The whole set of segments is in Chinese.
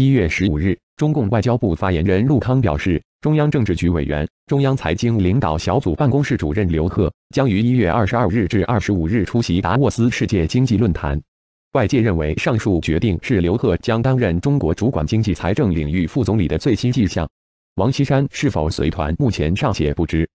一月十五日，中共外交部发言人陆康表示，中央政治局委员、中央财经领导小组办公室主任刘鹤将于一月二十二日至二十五日出席达沃斯世界经济论坛。外界认为，上述决定是刘鹤将担任中国主管经济财政领域副总理的最新迹象。王岐山是否随团，目前尚且不知。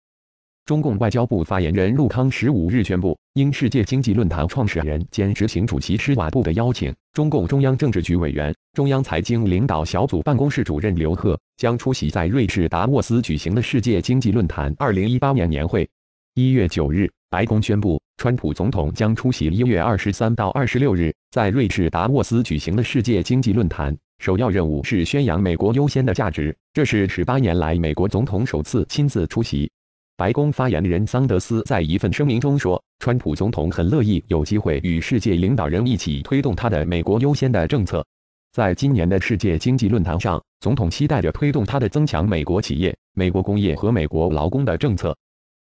中共外交部发言人陆康十五日宣布，应世界经济论坛创始人兼执行主席施瓦布的邀请，中共中央政治局委员、中央财经领导小组办公室主任刘鹤将出席在瑞士达沃斯举行的世界经济论坛二零一八年年会。一月九日，白宫宣布，川普总统将出席一月二十三到二十六日在瑞士达沃斯举行的世界经济论坛，首要任务是宣扬美国优先的价值，这是十八年来美国总统首次亲自出席。白宫发言人桑德斯在一份声明中说：“川普总统很乐意有机会与世界领导人一起推动他的‘美国优先’的政策。在今年的世界经济论坛上，总统期待着推动他的增强美国企业、美国工业和美国劳工的政策。”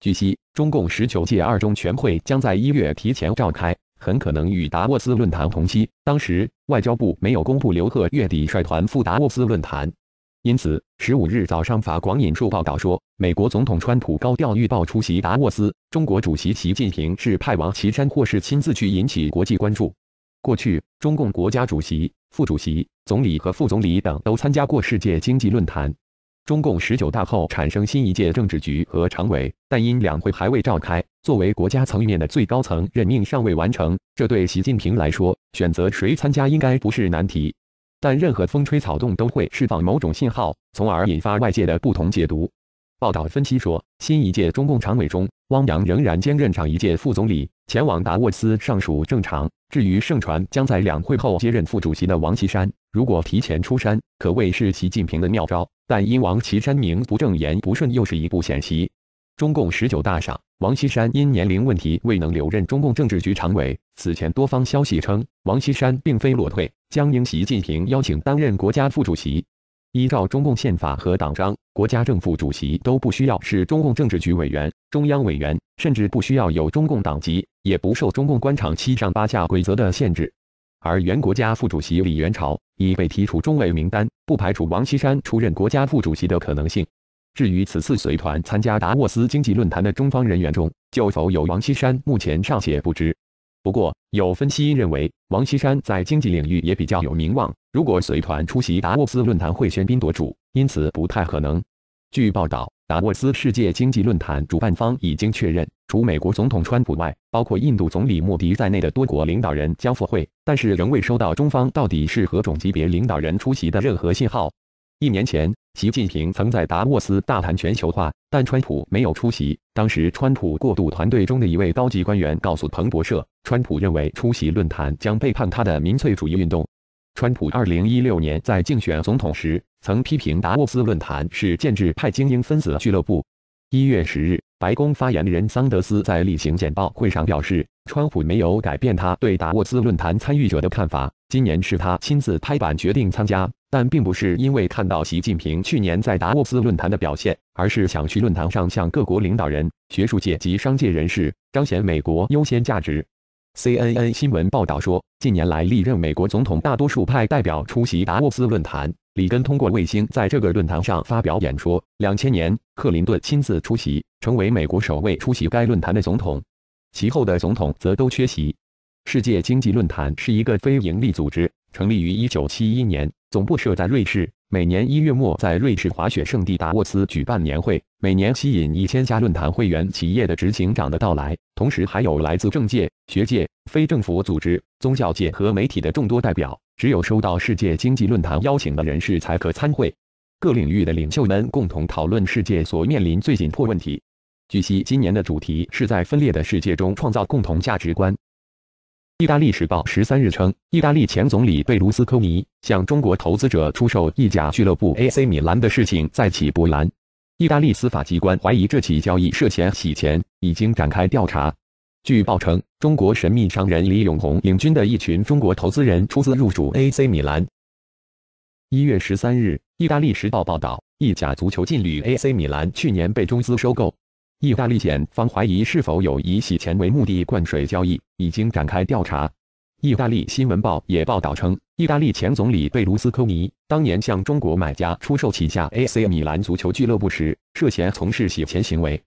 据悉，中共十九届二中全会将在一月提前召开，很可能与达沃斯论坛同期。当时，外交部没有公布刘鹤月底率团赴达沃斯论坛。因此，十五日早上，法广引述报道说，美国总统川普高调预报出席达沃斯，中国主席习近平是派王岐山或是亲自去引起国际关注。过去，中共国家主席、副主席、总理和副总理等都参加过世界经济论坛。中共十九大后产生新一届政治局和常委，但因两会还未召开，作为国家层面的最高层任命尚未完成，这对习近平来说，选择谁参加应该不是难题。但任何风吹草动都会释放某种信号，从而引发外界的不同解读。报道分析说，新一届中共常委中，汪洋仍然兼任上一届副总理，前往达沃斯尚属正常。至于盛传将在两会后接任副主席的王岐山，如果提前出山，可谓是习近平的妙招；但因王岐山名不正言不顺，又是一步险棋。中共十九大上，王岐山因年龄问题未能留任中共政治局常委。此前，多方消息称，王岐山并非落退，将应习近平邀请担任国家副主席。依照中共宪法和党章，国家政府主席都不需要是中共政治局委员、中央委员，甚至不需要有中共党籍，也不受中共官场七上八下规则的限制。而原国家副主席李元朝已被提出中委名单，不排除王岐山出任国家副主席的可能性。至于此次随团参加达沃斯经济论坛的中方人员中，就否有王岐山，目前尚且不知。不过，有分析认为，王岐山在经济领域也比较有名望，如果随团出席达沃斯论坛会喧宾夺主，因此不太可能。据报道，达沃斯世界经济论坛主办方已经确认，除美国总统川普外，包括印度总理莫迪在内的多国领导人将赴会，但是仍未收到中方到底是何种级别领导人出席的任何信号。一年前，习近平曾在达沃斯大谈全球化，但川普没有出席。当时，川普过渡团队中的一位高级官员告诉彭博社，川普认为出席论坛将背叛他的民粹主义运动。川普2016年在竞选总统时曾批评达沃斯论坛是建制派精英分子俱乐部。1月10日，白宫发言人桑德斯在例行简报会上表示，川普没有改变他对达沃斯论坛参与者的看法。今年是他亲自拍板决定参加。但并不是因为看到习近平去年在达沃斯论坛的表现，而是想去论坛上向各国领导人、学术界及商界人士彰显美国优先价值。CNN 新闻报道说，近年来历任美国总统大多数派代表出席达沃斯论坛。里根通过卫星在这个论坛上发表演说。两千年，克林顿亲自出席，成为美国首位出席该论坛的总统。其后的总统则都缺席。世界经济论坛是一个非营利组织，成立于一九七一年。总部设在瑞士，每年一月末在瑞士滑雪胜地达沃斯举办年会，每年吸引一千家论坛会员企业的执行长的到来，同时还有来自政界、学界、非政府组织、宗教界和媒体的众多代表。只有收到世界经济论坛邀请的人士才可参会。各领域的领袖们共同讨论世界所面临最紧迫问题。据悉，今年的主题是在分裂的世界中创造共同价值观。《意大利时报》十三日称，意大利前总理贝卢斯科尼向中国投资者出售意甲俱乐部 AC 米兰的事情再起波澜。意大利司法机关怀疑这起交易涉嫌洗钱，已经展开调查。据报称，中国神秘商人李永红领军的一群中国投资人出资入主 AC 米兰。一月十三日，《意大利时报》报道，意甲足球劲旅 AC 米兰去年被中资收购。意大利检方怀疑是否有以洗钱为目的灌水交易，已经展开调查。意大利新闻报也报道称，意大利前总理贝卢斯科尼当年向中国买家出售旗下 AC 米兰足球俱乐部时，涉嫌从事洗钱行为。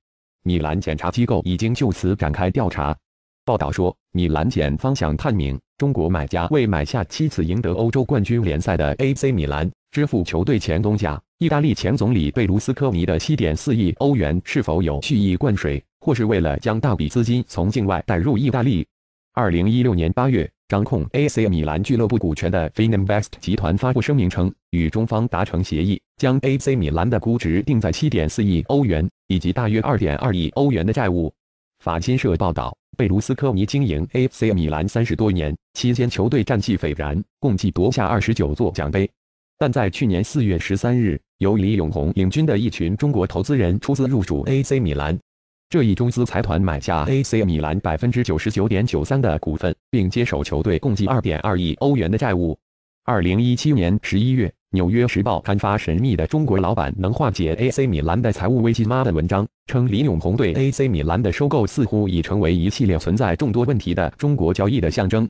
米兰检查机构已经就此展开调查。报道说，米兰检方想探明中国买家为买下七次赢得欧洲冠军联赛的 AC 米兰，支付球队前东家。意大利前总理贝卢斯科尼的7.4亿欧元是否有蓄意灌水，或是为了将大笔资金从境外带入意大利？2016年8月，掌控 AC 米兰俱乐部股权的 Fininvest 集团发布声明称，与中方达成协议，将 AC 米兰的估值定在7.4亿欧元，以及大约2.2亿欧元的债务。法新社报道，贝卢斯科尼经营 AC 米兰三十多年期间，球队战绩斐然，共计夺下二十九座奖杯。但在去年四月十三日，由李永红领军的一群中国投资人出资入主 AC 米兰，这一中资财团买下 AC 米兰百分之九十九点九三的股份，并接手球队共计二点二亿欧元的债务。二零一七年十一月，纽约时报刊发神秘的中国老板能化解 AC 米兰的财务危机吗的文章，称李永红对 AC 米兰的收购似乎已成为一系列存在众多问题的中国交易的象征。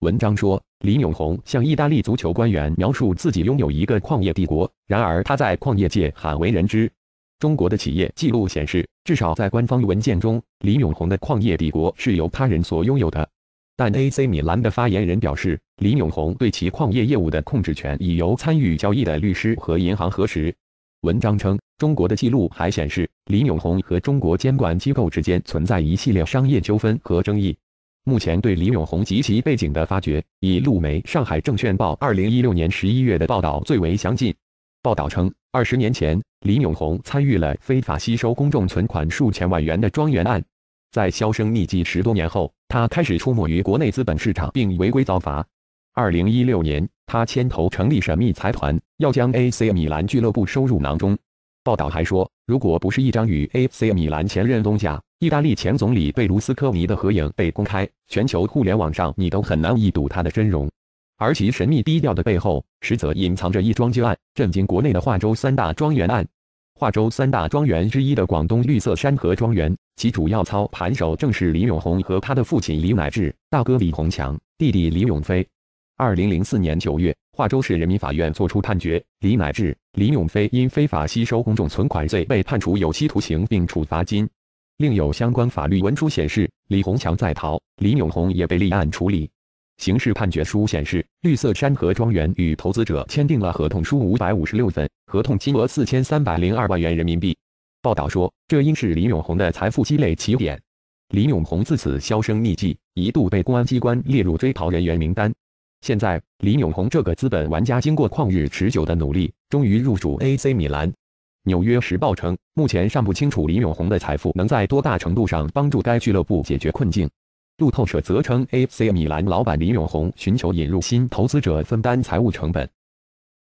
文章说，李永红向意大利足球官员描述自己拥有一个矿业帝国，然而他在矿业界罕为人知。中国的企业记录显示，至少在官方文件中，李永红的矿业帝国是由他人所拥有的。但 AC 米兰的发言人表示，李永红对其矿业业务的控制权已由参与交易的律师和银行核实。文章称，中国的记录还显示，李永红和中国监管机构之间存在一系列商业纠纷和争议。目前对李永红及其背景的发掘，以路媒《上海证券报》二零一六年十一月的报道最为详尽。报道称，二十年前，李永红参与了非法吸收公众存款数千万元的庄园案，在销声匿迹十多年后，他开始出没于国内资本市场并违规遭罚。二零一六年，他牵头成立神秘财团，要将 AC 米兰俱乐部收入囊中。报道还说。如果不是一张与 A.C. 米兰前任东家、意大利前总理贝卢斯科尼的合影被公开，全球互联网上你都很难一睹他的真容。而其神秘低调的背后，实则隐藏着一桩旧案——震惊国内的化州三大庄园案。化州三大庄园之一的广东绿色山河庄园，其主要操盘手正是李永红和他的父亲李乃志、大哥李洪强、弟弟李永飞。二零零四年九月。化州市人民法院作出判决，李乃志、李永飞因非法吸收公众存款罪被判处有期徒刑，并处罚金。另有相关法律文书显示，李红强在逃，李永红也被立案处理。刑事判决书显示，绿色山河庄园与投资者签订了合同书五百五十六份，合同金额四千三百零二万元人民币。报道说，这应是李永红的财富积累起点。李永红自此销声匿迹，一度被公安机关列入追逃人员名单。现在，李永宏这个资本玩家经过旷日持久的努力，终于入主 AC 米兰。纽约时报称，目前尚不清楚李永宏的财富能在多大程度上帮助该俱乐部解决困境。路透社则称，AC 米兰老板李永宏寻求引入新投资者分担财务成本。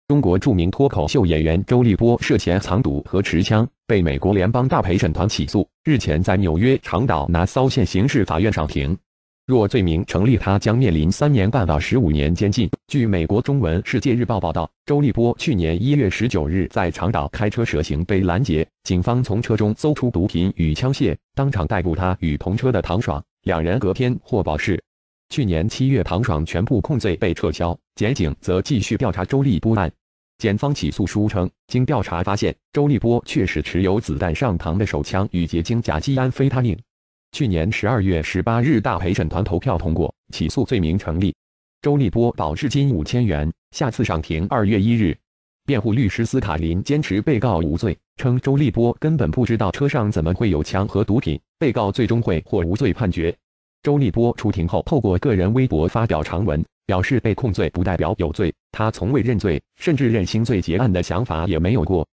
中国著名脱口秀演员周立波涉嫌藏毒和持枪，被美国联邦大陪审团起诉，日前在纽约长岛拿骚县刑事法院上庭。若罪名成立，他将面临三年半到十五年监禁。据美国中文世界日报报道，周立波去年一月十九日在长岛开车涉行被拦截，警方从车中搜出毒品与枪械，当场逮捕他与同车的唐爽，两人隔天获保释。去年七月，唐爽全部控罪被撤销，检警则继续调查周立波案。检方起诉书称，经调查发现，周立波确实持有子弹上膛的手枪与结晶甲基安非他命。去年十二月十八日，大陪审团投票通过起诉罪名成立，周立波保释金五千元，下次上庭二月一日。辩护律师斯卡林坚持被告无罪，称周立波根本不知道车上怎么会有枪和毒品。被告最终会获无罪判决。周立波出庭后，透过个人微博发表长文，表示被控罪不代表有罪，他从未认罪，甚至认轻罪结案的想法也没有过。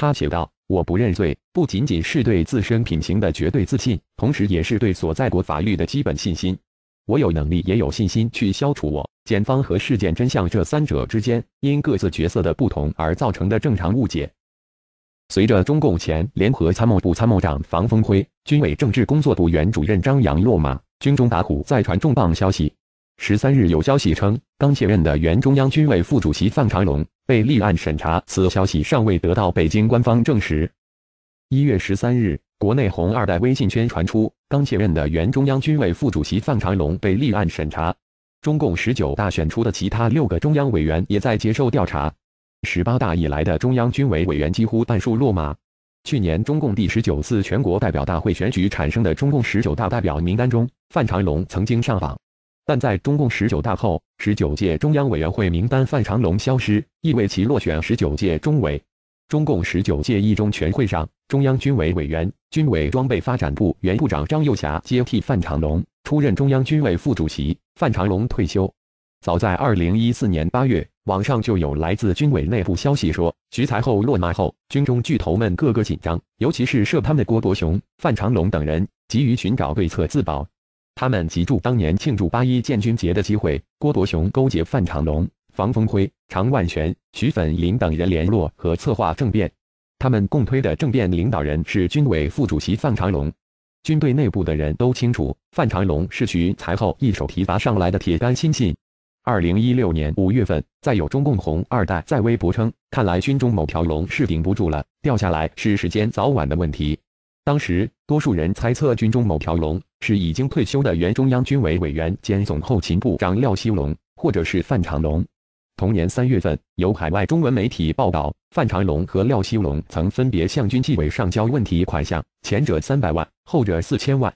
他写道：“我不认罪，不仅仅是对自身品行的绝对自信，同时也是对所在国法律的基本信心。我有能力，也有信心去消除我、检方和事件真相这三者之间因各自角色的不同而造成的正常误解。”随着中共前联合参谋部参谋长房峰辉、军委政治工作部原主任张扬落马，军中打虎再传重磅消息。十三日有消息称，刚卸任的原中央军委副主席范长龙。被立案审查，此消息尚未得到北京官方证实。一月十三日，国内红二代微信圈传出，刚卸任的原中央军委副主席范长龙被立案审查，中共十九大选出的其他六个中央委员也在接受调查。十八大以来的中央军委委员几乎半数落马。去年中共第十九次全国代表大会选举产生的中共十九大代表名单中，范长龙曾经上榜。但在中共十九大后，十九届中央委员会名单范长龙消失，意味其落选十九届中委。中共十九届一中全会上，中央军委委员、军委装备发展部原部长张幼霞接替范长龙，出任中央军委副主席。范长龙退休。早在二零一四年八月，网上就有来自军委内部消息说，徐才厚落马后，军中巨头们个个紧张，尤其是涉贪的郭伯雄、范长龙等人，急于寻找对策自保。他们集注当年庆祝八一建军节的机会，郭伯雄勾结范长龙、房峰辉、常万全、徐粉林等人联络和策划政变。他们共推的政变领导人是军委副主席范长龙。军队内部的人都清楚，范长龙是徐才厚一手提拔上来的铁杆亲信。二零一六年五月份，再有中共红二代在微博称：“看来军中某条龙是顶不住了，掉下来是时间早晚的问题。”当时多数人猜测军中某条龙。是已经退休的原中央军委委员兼总后勤部长廖锡龙，或者是范长龙。同年三月份，有海外中文媒体报道，范长龙和廖锡龙曾分别向军纪委上交问题款项，前者三百万，后者四千万。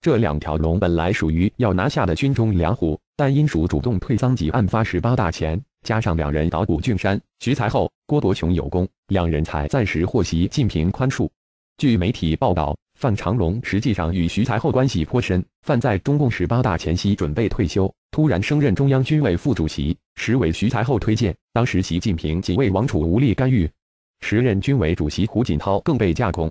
这两条龙本来属于要拿下的军中两虎，但因属主动退赃及案发十八大前，加上两人捣鼓俊山、徐才厚、郭伯雄有功，两人才暂时获悉近平宽恕。据媒体报道。范长龙实际上与徐才厚关系颇深。范在中共十八大前夕准备退休，突然升任中央军委副主席，实为徐才厚推荐。当时习近平仅为王储无力干预，时任军委主席胡锦涛更被架空。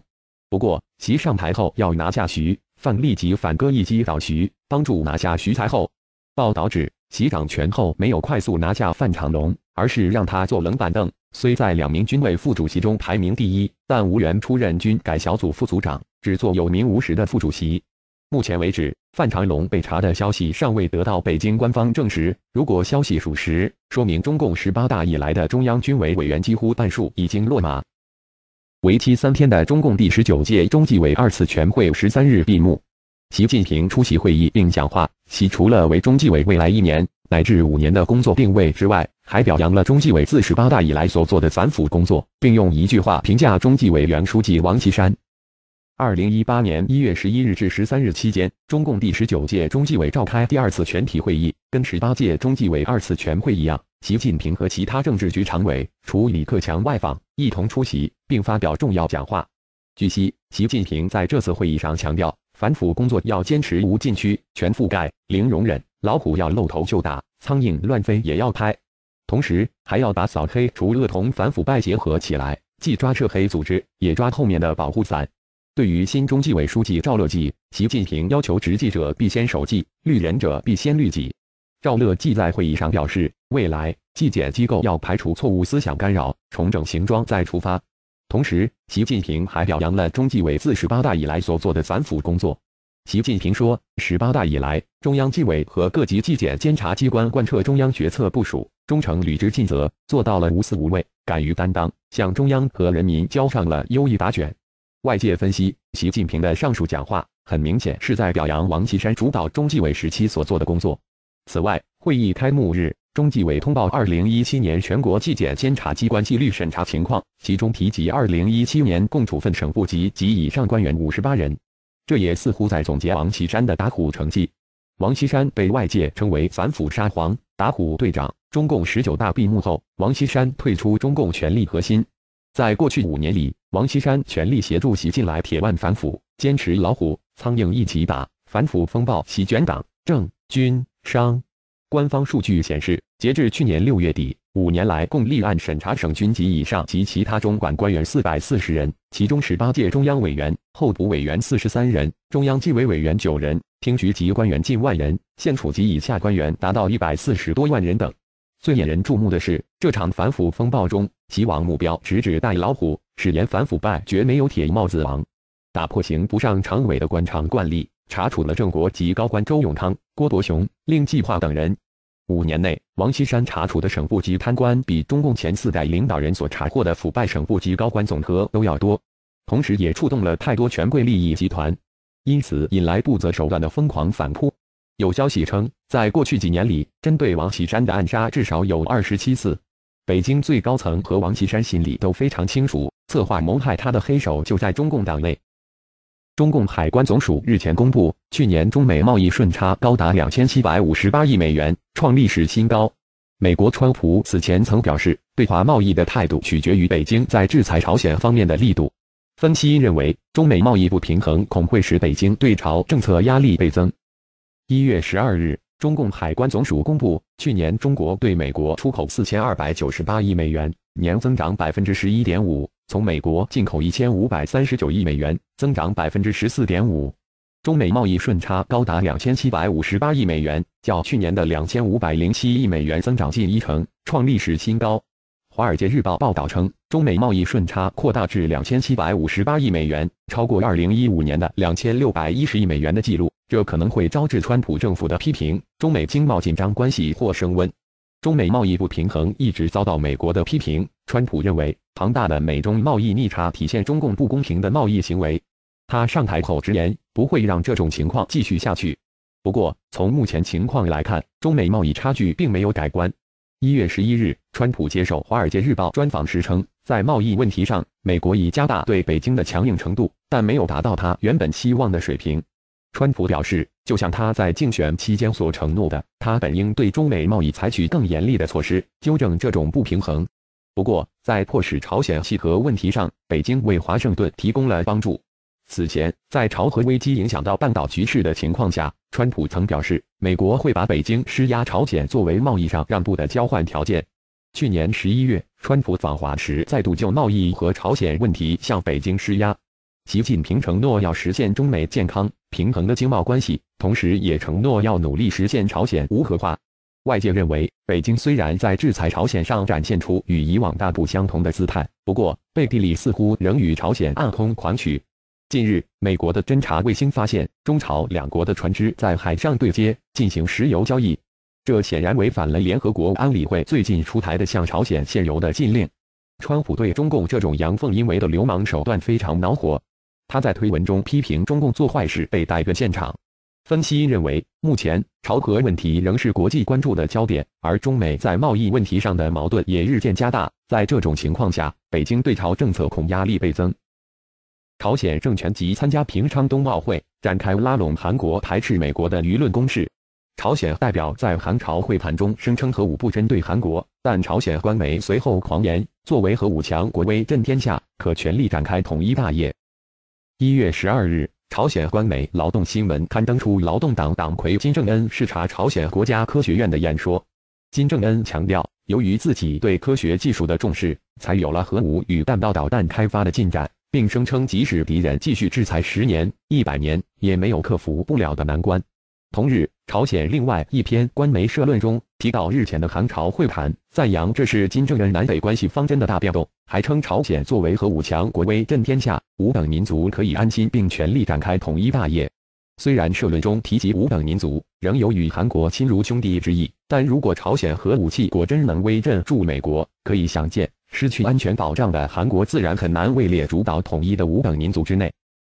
不过，习上台后要拿下徐范，立即反戈一击倒徐，帮助拿下徐才厚。报道指，习掌权后没有快速拿下范长龙，而是让他坐冷板凳。虽在两名军委副主席中排名第一，但无缘出任军改小组副组长。只做有名无实的副主席。目前为止，范长龙被查的消息尚未得到北京官方证实。如果消息属实，说明中共十八大以来的中央军委委员几乎半数已经落马。为期三天的中共第十九届中纪委二次全会十三日闭幕，习近平出席会议并讲话。其除了为中纪委未来一年乃至五年的工作定位之外，还表扬了中纪委自十八大以来所做的反腐工作，并用一句话评价中纪委原书记王岐山。二零一八年一月十一日至十三日期间，中共第十九届中纪委召开第二次全体会议，跟十八届中纪委二次全会一样，习近平和其他政治局常委除李克强外访，一同出席并发表重要讲话。据悉，习近平在这次会议上强调，反腐工作要坚持无禁区、全覆盖、零容忍，老虎要露头就打，苍蝇乱飞也要拍。同时，还要把扫黑除恶同反腐败结合起来，既抓涉黑组织，也抓后面的保护伞。对于新中纪委书记赵乐际，习近平要求执纪者必先守纪，律人者必先律己。赵乐际在会议上表示，未来纪检机构要排除错误思想干扰，重整行装再出发。同时，习近平还表扬了中纪委自十八大以来所做的反腐工作。习近平说，十八大以来，中央纪委和各级纪检监察机关贯彻中央决策部署，忠诚履职尽责，做到了无私无畏、敢于担当，向中央和人民交上了优异答卷。外界分析，习近平的上述讲话很明显是在表扬王岐山主导中纪委时期所做的工作。此外，会议开幕日，中纪委通报2017年全国纪检监察机关纪律审查情况，其中提及2017年共处分省部级及以上官员58人，这也似乎在总结王岐山的打虎成绩。王岐山被外界称为反腐沙皇、打虎队长。中共十九大闭幕后，王岐山退出中共权力核心，在过去五年里。王岐山全力协助习近来铁腕反腐，坚持老虎苍蝇一起打，反腐风暴席卷党政军商。官方数据显示，截至去年六月底，五年来共立案审查省军级以上及其他中管官员四百四十人，其中十八届中央委员、候补委员四十三人，中央纪委委员九人，厅局级官员近万人，县处级以下官员达到一百四十多万人等。最引人注目的是，这场反腐风暴中，其王目标直指大老虎，誓言反腐败绝没有铁帽子王，打破刑不上常委的官场惯例，查处了正国级高官周永康、郭伯雄、令计划等人。五年内，王岐山查处的省部级贪官，比中共前四代领导人所查获的腐败省部级高官总和都要多，同时也触动了太多权贵利益集团，因此引来不择手段的疯狂反扑。有消息称，在过去几年里，针对王岐山的暗杀至少有二十七次。北京最高层和王岐山心里都非常清楚，策划谋害他的黑手就在中共党内。中共海关总署日前公布，去年中美贸易顺差高达两千七百五十八亿美元，创历史新高。美国川普此前曾表示，对华贸易的态度取决于北京在制裁朝鲜方面的力度。分析认为，中美贸易不平衡恐会使北京对朝政策压力倍增。一月十二日，中共海关总署公布，去年中国对美国出口四千二百九十八亿美元，年增长百分之十一点五；从美国进口一千五百三十九亿美元，增长百分之十四点五。中美贸易顺差高达两千七百五十八亿美元，较去年的两千五百零七亿美元增长近一成，创历史新高。《华尔街日报》报道称，中美贸易顺差扩大至两千七百五十八亿美元，超过二零一五年的两千六百一十亿美元的记录。这可能会招致川普政府的批评，中美经贸紧张关系或升温。中美贸易不平衡一直遭到美国的批评。川普认为，庞大的美中贸易逆差体现中共不公平的贸易行为。他上台后直言，不会让这种情况继续下去。不过，从目前情况来看，中美贸易差距并没有改观。一月十一日，川普接受《华尔街日报》专访时称，在贸易问题上，美国已加大对北京的强硬程度，但没有达到他原本希望的水平。川普表示，就像他在竞选期间所承诺的，他本应对中美贸易采取更严厉的措施，纠正这种不平衡。不过，在迫使朝鲜契合问题上，北京为华盛顿提供了帮助。此前，在朝核危机影响到半岛局势的情况下，川普曾表示，美国会把北京施压朝鲜作为贸易上让步的交换条件。去年十一月，川普访华时再度就贸易和朝鲜问题向北京施压。习近平承诺要实现中美健康平衡的经贸关系，同时也承诺要努力实现朝鲜无核化。外界认为，北京虽然在制裁朝鲜上展现出与以往大不相同的姿态，不过背地里似乎仍与朝鲜暗通款曲。近日，美国的侦察卫星发现中朝两国的船只在海上对接进行石油交易，这显然违反了联合国安理会最近出台的向朝鲜限油的禁令。川普对中共这种阳奉阴违的流氓手段非常恼火。他在推文中批评中共做坏事被逮个现场。分析认为，目前朝核问题仍是国际关注的焦点，而中美在贸易问题上的矛盾也日渐加大。在这种情况下，北京对朝政策恐压力倍增。朝鲜政权及参加平昌冬奥会，展开拉拢韩国、排斥美国的舆论攻势。朝鲜代表在韩朝会谈中声称核武不针对韩国，但朝鲜官媒随后狂言，作为核武强国威震天下，可全力展开统一大业。一月十二日，朝鲜官媒《劳动新闻》刊登出劳动党党魁金正恩视察朝鲜国家科学院的演说。金正恩强调，由于自己对科学技术的重视，才有了核武与弹道导弹开发的进展，并声称即使敌人继续制裁十年、一百年，也没有克服不了的难关。同日，朝鲜另外一篇官媒社论中提到日前的韩朝会谈，赞扬这是金正恩南北关系方针的大变动。还称朝鲜作为核武强国威震天下，五等民族可以安心并全力展开统一大业。虽然社论中提及五等民族仍有与韩国亲如兄弟之意，但如果朝鲜核武器果真能威震住美国，可以想见失去安全保障的韩国自然很难位列主导统一的五等民族之内。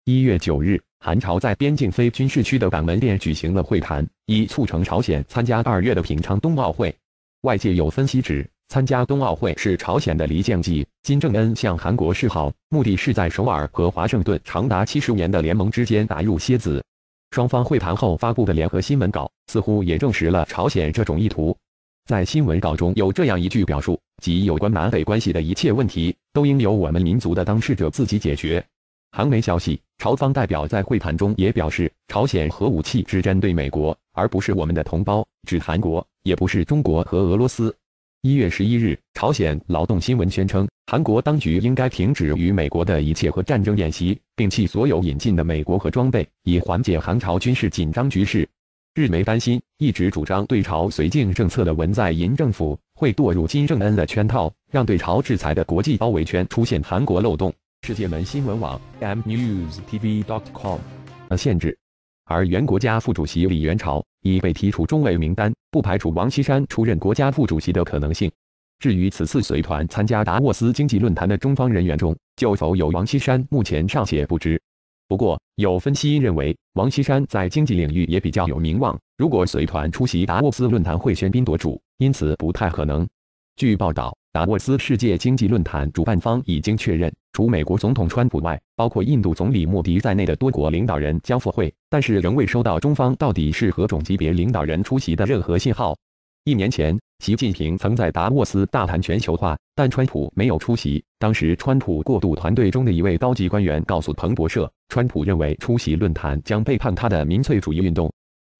一月九日，韩朝在边境非军事区的港门店举行了会谈，以促成朝鲜参加二月的平昌冬奥会。外界有分析指。参加冬奥会是朝鲜的离间计，金正恩向韩国示好，目的是在首尔和华盛顿长达七十年的联盟之间打入蝎子。双方会谈后发布的联合新闻稿似乎也证实了朝鲜这种意图。在新闻稿中有这样一句表述：“即有关南北关系的一切问题，都应由我们民族的当事者自己解决。”韩媒消息，朝方代表在会谈中也表示，朝鲜核武器只针对美国，而不是我们的同胞，指韩国也不是中国和俄罗斯。一月十一日，朝鲜劳动新闻宣称，韩国当局应该停止与美国的一切核战争演习，并弃所有引进的美国核装备，以缓解韩朝军事紧张局势。日媒担心，一直主张对朝绥靖政策的文在寅政府会堕入金正恩的圈套，让对朝制裁的国际包围圈出现韩国漏洞。世界门新闻网 mnews tv dot com 限制。而原国家副主席李元朝已被提出中委名单，不排除王岐山出任国家副主席的可能性。至于此次随团参加达沃斯经济论坛的中方人员中，就否有王岐山，目前尚且不知。不过，有分析认为，王岐山在经济领域也比较有名望，如果随团出席达沃斯论坛会喧宾夺主，因此不太可能。据报道。达沃斯世界经济论坛主办方已经确认，除美国总统川普外，包括印度总理莫迪在内的多国领导人将赴会，但是仍未收到中方到底是何种级别领导人出席的任何信号。一年前，习近平曾在达沃斯大谈全球化，但川普没有出席。当时，川普过渡团队中的一位高级官员告诉彭博社，川普认为出席论坛将背叛他的民粹主义运动。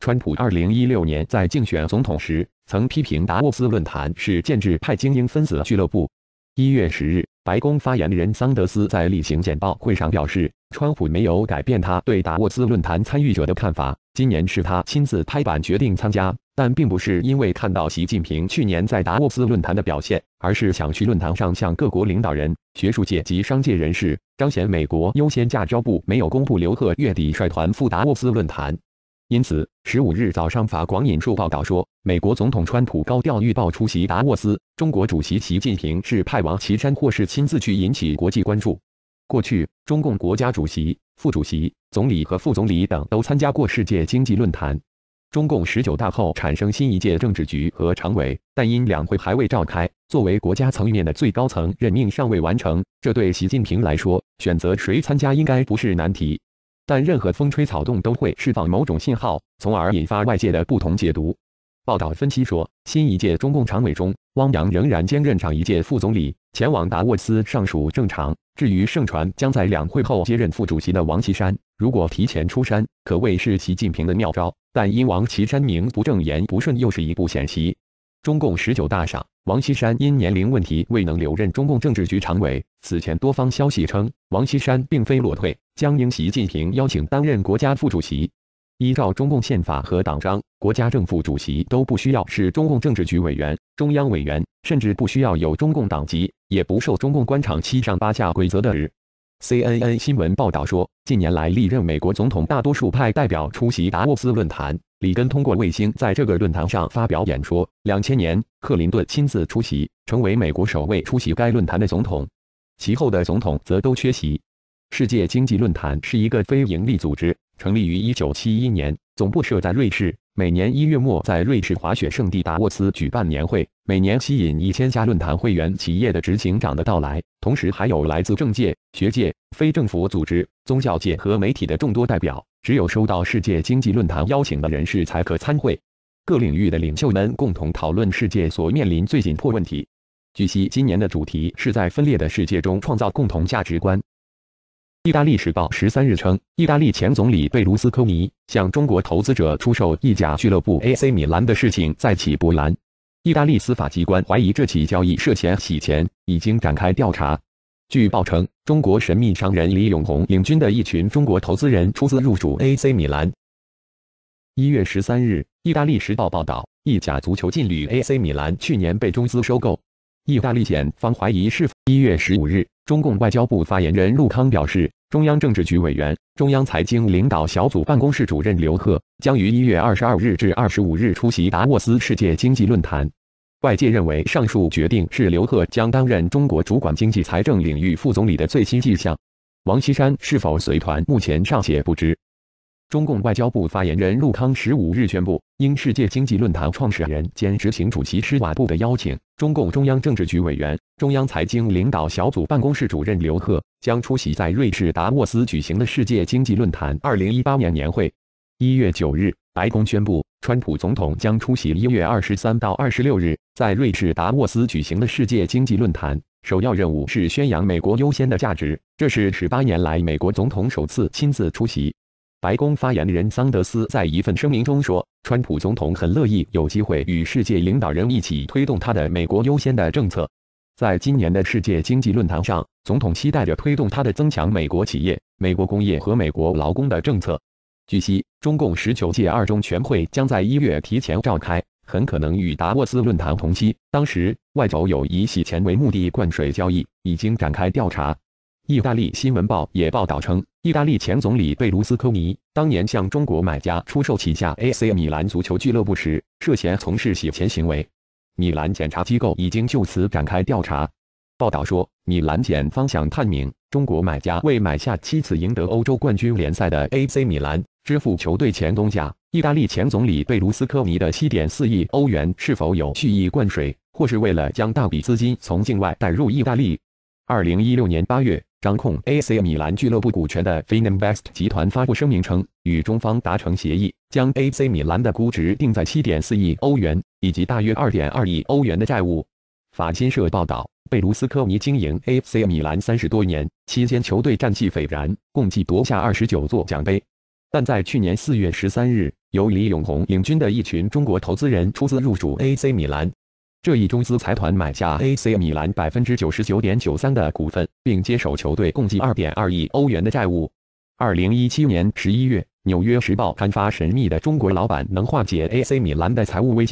川普2016年在竞选总统时。曾批评达沃斯论坛是建制派精英分子俱乐部。一月十日，白宫发言人桑德斯在例行简报会上表示，川普没有改变他对达沃斯论坛参与者的看法。今年是他亲自拍板决定参加，但并不是因为看到习近平去年在达沃斯论坛的表现，而是想去论坛上向各国领导人、学术界及商界人士彰显美国优先价招部没有公布刘鹤月底率团赴达沃斯论坛。因此，十五日早上，法广引述报道说，美国总统川普高调预报出席达沃斯，中国主席习近平是派王岐山或是亲自去引起国际关注。过去，中共国家主席、副主席、总理和副总理等都参加过世界经济论坛。中共十九大后产生新一届政治局和常委，但因两会还未召开，作为国家层面的最高层任命尚未完成，这对习近平来说，选择谁参加应该不是难题。但任何风吹草动都会释放某种信号，从而引发外界的不同解读。报道分析说，新一届中共常委中，汪洋仍然兼任上一届副总理，前往达沃斯尚属正常。至于盛传将在两会后接任副主席的王岐山，如果提前出山，可谓是习近平的妙招。但因王岐山名不正言不顺，又是一步险棋。中共十九大上。王岐山因年龄问题未能留任中共政治局常委。此前多方消息称，王岐山并非裸退，将应习近平邀请担任国家副主席。依照中共宪法和党章，国家政府主席都不需要是中共政治局委员、中央委员，甚至不需要有中共党籍，也不受中共官场七上八下规则的。CNN 新闻报道说，近年来历任美国总统大多数派代表出席达沃斯论坛。里根通过卫星在这个论坛上发表演说。两千年，克林顿亲自出席，成为美国首位出席该论坛的总统。其后的总统则都缺席。世界经济论坛是一个非营利组织，成立于一九七一年，总部设在瑞士，每年一月末在瑞士滑雪圣地达沃斯举办年会。每年吸引一千家论坛会员企业的执行长的到来，同时还有来自政界、学界、非政府组织、宗教界和媒体的众多代表。只有收到世界经济论坛邀请的人士才可参会。各领域的领袖们共同讨论世界所面临最紧迫问题。据悉，今年的主题是在分裂的世界中创造共同价值观。《意大利时报》十三日称，意大利前总理贝卢斯科尼向中国投资者出售意甲俱乐部 AC 米兰的事情再起波澜。意大利司法机关怀疑这起交易涉嫌洗钱，已经展开调查。据报称，中国神秘商人李永红领军的一群中国投资人出资入主 AC 米兰。一月十三日，《意大利时报》报道，意甲足球劲旅 AC 米兰去年被中资收购。意大利检方怀疑是一月十五日，中共外交部发言人陆康表示。中央政治局委员、中央财经领导小组办公室主任刘鹤将于一月二十二日至二十五日出席达沃斯世界经济论坛。外界认为，上述决定是刘鹤将担任中国主管经济财政领域副总理的最新迹象。王岐山是否随团，目前尚且不知。中共外交部发言人陆康十五日宣布，应世界经济论坛创始人兼执行主席施瓦布的邀请。中共中央政治局委员、中央财经领导小组办公室主任刘鹤将出席在瑞士达沃斯举行的世界经济论坛二零一八年年会。一月九日，白宫宣布，川普总统将出席一月二十三到二十六日在瑞士达沃斯举行的世界经济论坛。首要任务是宣扬“美国优先”的价值，这是十八年来美国总统首次亲自出席。白宫发言人桑德斯在一份声明中说：“川普总统很乐意有机会与世界领导人一起推动他的‘美国优先’的政策。在今年的世界经济论坛上，总统期待着推动他的增强美国企业、美国工业和美国劳工的政策。”据悉，中共十九届二中全会将在一月提前召开，很可能与达沃斯论坛同期。当时，外轴有以洗钱为目的灌水交易已经展开调查。意大利新闻报也报道称，意大利前总理贝卢斯科尼当年向中国买家出售旗下 AC 米兰足球俱乐部时，涉嫌从事洗钱行为。米兰检察机构已经就此展开调查。报道说，米兰检方想探明，中国买家为买下七次赢得欧洲冠军联赛的 AC 米兰，支付球队前东家意大利前总理贝卢斯科尼的七点四亿欧元是否有蓄意灌水，或是为了将大笔资金从境外带入意大利。二零一六年八月。掌控 AC 米兰俱乐部股权的 Fininvest 集团发布声明称，与中方达成协议，将 AC 米兰的估值定在7.4亿欧元，以及大约2.2亿欧元的债务。法新社报道，贝卢斯科尼经营 AC 米兰三十多年，期间球队战绩斐然，共计夺下二十九座奖杯。但在去年四月十三日，由李永红领军的一群中国投资人出资入主 AC 米兰。这一中资财团买下 AC 米兰百分之九十九点九三的股份，并接手球队共计二点二亿欧元的债务。二零一七年十一月，《纽约时报》刊发神秘的中国老板能化解 AC 米兰的财务危机。